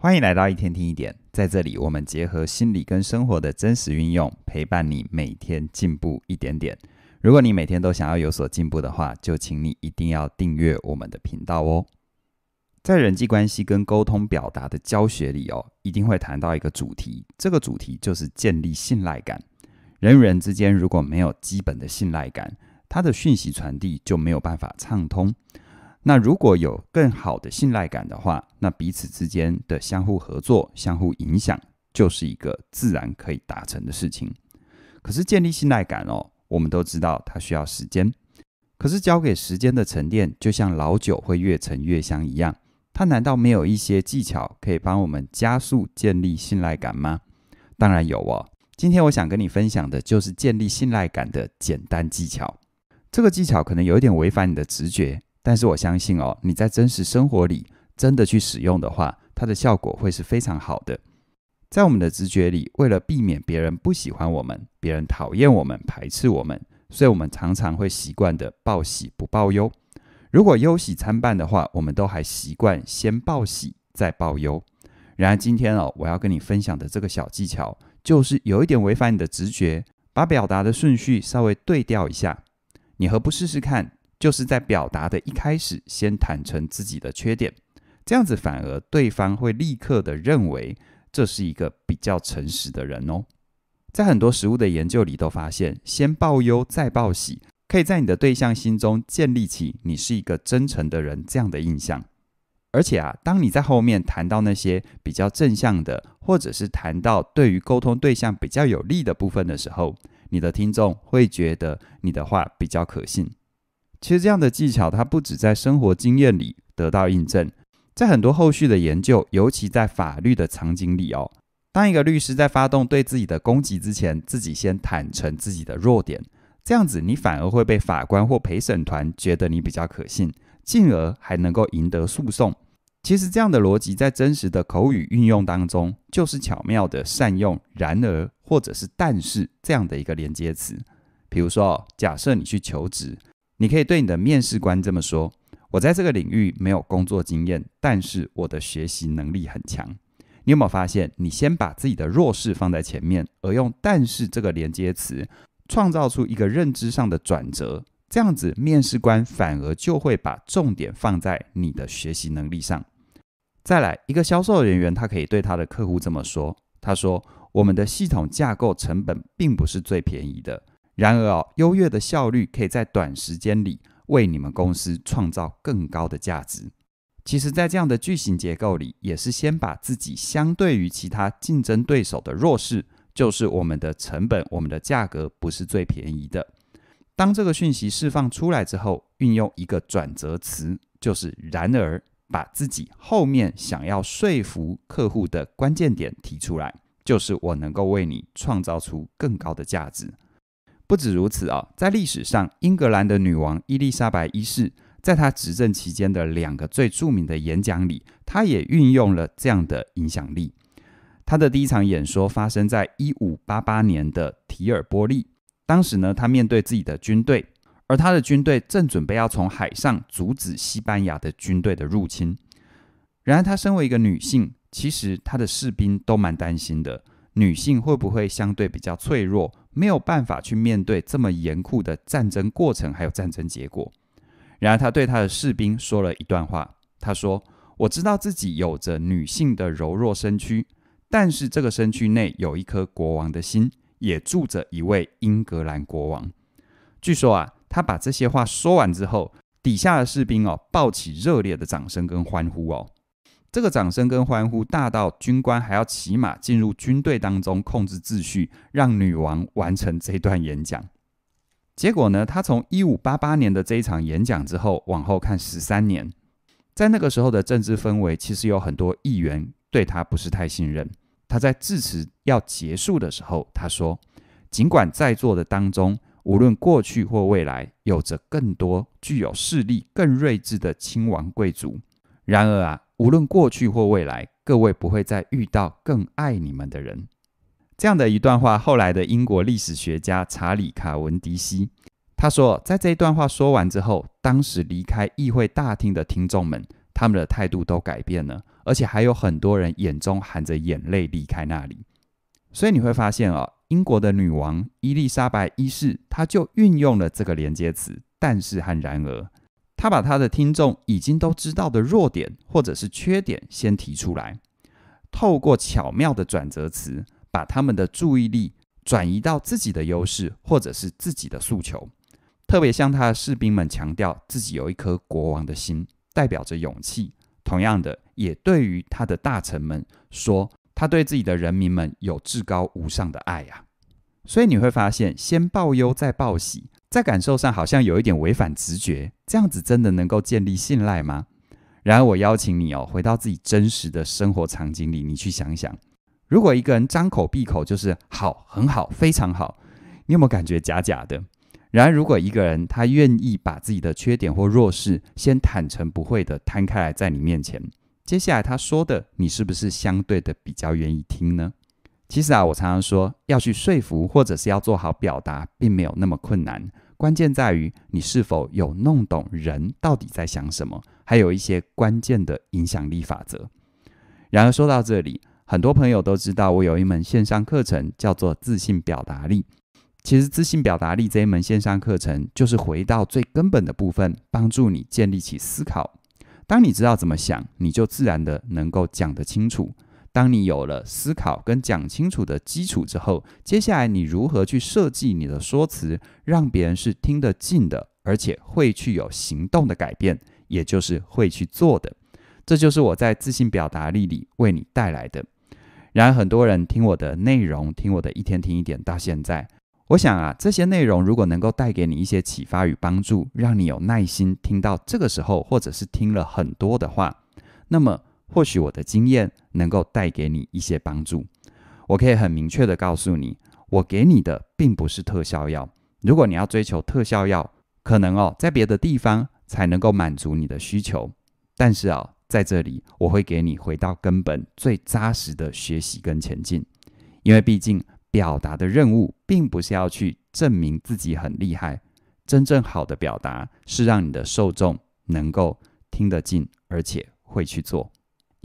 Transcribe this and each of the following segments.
欢迎来到一天听一点，在这里我们结合心理跟生活的真实运用，陪伴你每天进步一点点。如果你每天都想要有所进步的话，就请你一定要订阅我们的频道哦。在人际关系跟沟通表达的教学里哦，一定会谈到一个主题，这个主题就是建立信赖感。人与人之间如果没有基本的信赖感，他的讯息传递就没有办法畅通。那如果有更好的信赖感的话，那彼此之间的相互合作、相互影响，就是一个自然可以达成的事情。可是建立信赖感哦，我们都知道它需要时间。可是交给时间的沉淀，就像老酒会越陈越香一样，它难道没有一些技巧可以帮我们加速建立信赖感吗？当然有哦。今天我想跟你分享的就是建立信赖感的简单技巧。这个技巧可能有一点违反你的直觉。但是我相信哦，你在真实生活里真的去使用的话，它的效果会是非常好的。在我们的直觉里，为了避免别人不喜欢我们、别人讨厌我们、排斥我们，所以我们常常会习惯的报喜不报忧。如果忧喜参半的话，我们都还习惯先报喜再报忧。然而今天哦，我要跟你分享的这个小技巧，就是有一点违反你的直觉，把表达的顺序稍微对调一下，你何不试试看？就是在表达的一开始，先坦诚自己的缺点，这样子反而对方会立刻的认为这是一个比较诚实的人哦。在很多食物的研究里都发现，先报忧再报喜，可以在你的对象心中建立起你是一个真诚的人这样的印象。而且啊，当你在后面谈到那些比较正向的，或者是谈到对于沟通对象比较有利的部分的时候，你的听众会觉得你的话比较可信。其实这样的技巧，它不止在生活经验里得到印证，在很多后续的研究，尤其在法律的场景里哦，当一个律师在发动对自己的攻击之前，自己先坦诚自己的弱点，这样子你反而会被法官或陪审团觉得你比较可信，进而还能够赢得诉讼。其实这样的逻辑在真实的口语运用当中，就是巧妙的善用“然而”或者是“但是”这样的一个连接词。比如说，假设你去求职。你可以对你的面试官这么说：“我在这个领域没有工作经验，但是我的学习能力很强。”你有没有发现，你先把自己的弱势放在前面，而用“但是”这个连接词，创造出一个认知上的转折，这样子面试官反而就会把重点放在你的学习能力上。再来，一个销售人员他可以对他的客户这么说：“他说，我们的系统架构成本并不是最便宜的。”然而，优越的效率可以在短时间里为你们公司创造更高的价值。其实，在这样的句型结构里，也是先把自己相对于其他竞争对手的弱势，就是我们的成本、我们的价格不是最便宜的。当这个讯息释放出来之后，运用一个转折词，就是“然而”，把自己后面想要说服客户的关键点提出来，就是我能够为你创造出更高的价值。不止如此啊，在历史上，英格兰的女王伊丽莎白一世在她执政期间的两个最著名的演讲里，她也运用了这样的影响力。她的第一场演说发生在一五八八年的提尔波利，当时呢，她面对自己的军队，而她的军队正准备要从海上阻止西班牙的军队的入侵。然而，她身为一个女性，其实她的士兵都蛮担心的，女性会不会相对比较脆弱？没有办法去面对这么严酷的战争过程，还有战争结果。然而，他对他的士兵说了一段话。他说：“我知道自己有着女性的柔弱身躯，但是这个身躯内有一颗国王的心，也住着一位英格兰国王。”据说啊，他把这些话说完之后，底下的士兵哦，抱起热烈的掌声跟欢呼哦。这个掌声跟欢呼大到军官还要骑马进入军队当中控制秩序，让女王完成这段演讲。结果呢？他从一五八八年的这一场演讲之后，往后看十三年，在那个时候的政治氛围，其实有很多议员对他不是太信任。他在致辞要结束的时候，他说：“尽管在座的当中，无论过去或未来，有着更多具有势力、更睿智的亲王贵族，然而啊。”无论过去或未来，各位不会再遇到更爱你们的人。这样的一段话，后来的英国历史学家查理·卡文迪西他说，在这一段话说完之后，当时离开议会大厅的听众们，他们的态度都改变了，而且还有很多人眼中含着眼泪离开那里。所以你会发现啊，英国的女王伊丽莎白一世，她就运用了这个连接词“但是”和“然而”。他把他的听众已经都知道的弱点或者是缺点先提出来，透过巧妙的转折词，把他们的注意力转移到自己的优势或者是自己的诉求。特别向他的士兵们强调自己有一颗国王的心，代表着勇气。同样的，也对于他的大臣们说，他对自己的人民们有至高无上的爱啊。所以你会发现，先报忧再报喜。在感受上好像有一点违反直觉，这样子真的能够建立信赖吗？然而，我邀请你哦，回到自己真实的生活场景里，你去想想，如果一个人张口闭口就是好、很好、非常好，你有没有感觉假假的？然而，如果一个人他愿意把自己的缺点或弱势先坦诚、不会的摊开来在你面前，接下来他说的，你是不是相对的比较愿意听呢？其实啊，我常常说要去说服，或者是要做好表达，并没有那么困难。关键在于你是否有弄懂人到底在想什么，还有一些关键的影响力法则。然而，说到这里，很多朋友都知道我有一门线上课程叫做自信表达力。其实，自信表达力这一门线上课程，就是回到最根本的部分，帮助你建立起思考。当你知道怎么想，你就自然的能够讲得清楚。当你有了思考跟讲清楚的基础之后，接下来你如何去设计你的说辞，让别人是听得进的，而且会去有行动的改变，也就是会去做的，这就是我在自信表达力里为你带来的。然而，很多人听我的内容，听我的一天听一点，到现在，我想啊，这些内容如果能够带给你一些启发与帮助，让你有耐心听到这个时候，或者是听了很多的话，那么。或许我的经验能够带给你一些帮助。我可以很明确的告诉你，我给你的并不是特效药。如果你要追求特效药，可能哦，在别的地方才能够满足你的需求。但是啊，在这里我会给你回到根本、最扎实的学习跟前进。因为毕竟表达的任务，并不是要去证明自己很厉害。真正好的表达，是让你的受众能够听得进，而且会去做。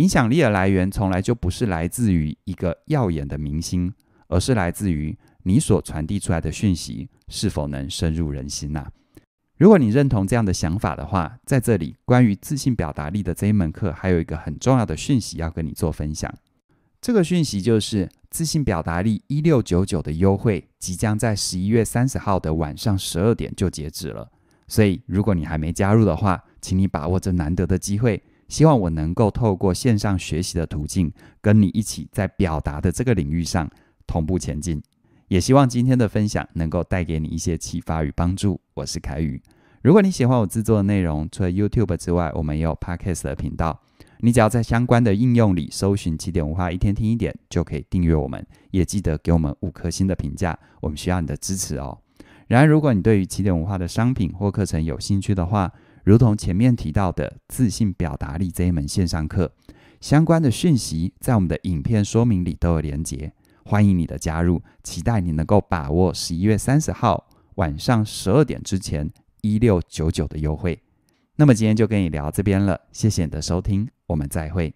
影响力的来源从来就不是来自于一个耀眼的明星，而是来自于你所传递出来的讯息是否能深入人心呐？如果你认同这样的想法的话，在这里关于自信表达力的这一门课还有一个很重要的讯息要跟你做分享。这个讯息就是自信表达力一六九九的优惠即将在十一月三十号的晚上十二点就截止了，所以如果你还没加入的话，请你把握这难得的机会。希望我能够透过线上学习的途径，跟你一起在表达的这个领域上同步前进。也希望今天的分享能够带给你一些启发与帮助。我是凯宇。如果你喜欢我制作的内容，除了 YouTube 之外，我们也有 Podcast 的频道。你只要在相关的应用里搜寻“起点文化一天听一点”，就可以订阅我们。也记得给我们五颗星的评价，我们需要你的支持哦。然而，如果你对于起点文化的商品或课程有兴趣的话，如同前面提到的自信表达力这一门线上课，相关的讯息在我们的影片说明里都有连结，欢迎你的加入，期待你能够把握十一月三十号晚上十二点之前一六九九的优惠。那么今天就跟你聊这边了，谢谢你的收听，我们再会。